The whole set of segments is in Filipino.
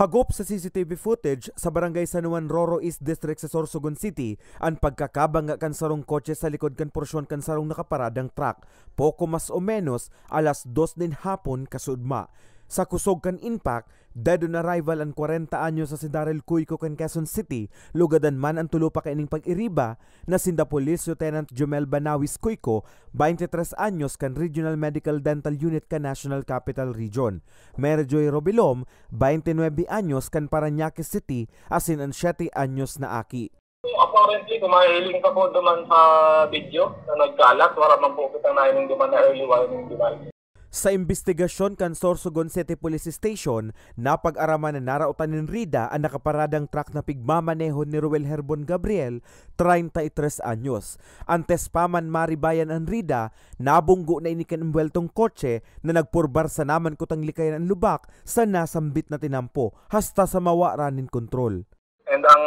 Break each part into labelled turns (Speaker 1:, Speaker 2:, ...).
Speaker 1: Hagop sa CCTV footage sa barangay San Juan Roro East District sa Sorsogon City ang pagkakabang nga kansarong kotse sa likod kan porsyon kansarong nakaparadang truck. Poko mas o menos alas dos din hapon kasudma. Sa kusog kan impact, dado na rival ang 40 anyo sa si Daryl Cuico kan Quezon City, lugadan man ang tulo pa kaining pag-iriba na sinda Police Lieutenant Jomel Banawis Cuico, 23 anyos kan Regional Medical Dental Unit kan National Capital Region. Merjoy Robilom, 29 anyos kan Paranaque City, asin ang 7 anyos na aki.
Speaker 2: Apparently, kumahiling ka po duman sa video na nagkalat. Wala man po kitang nahiling duman na early warning device.
Speaker 1: Sa investigasyon kan Sorsogon City Police Station, napag-araman na narautan ni Rida ang nakaparadang truck na pigmamaneho ni Ruel Herbon Gabriel, 33 anyos. Antes pa man maribayan ang Rida, nabunggo na inikinumweltong kotse na nagpurbar sa naman kutang likayan ang lubak sa nasambit na tinampo, hasta sa mawaranin kontrol.
Speaker 2: And ang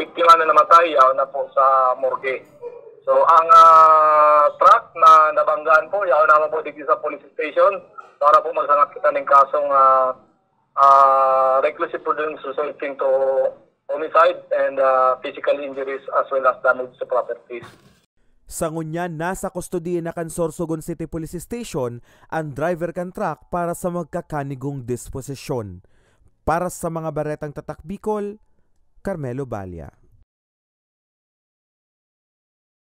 Speaker 2: biktima na namatay, uh, na po sa morgue. So ang uh, truck na nabanggaan po, yaw na po dito sa police station para po magsangat kita ng kasong uh, uh, reclusive prudence resulting to homicide
Speaker 1: and uh, physical injuries as well as damage to properties. Sa ngunya, nasa kustodiya na kan Sorsogon City Police Station ang driver kan truck para sa magkakanigong disposisyon. Para sa mga baretang tatak Bicol, Carmelo Balia.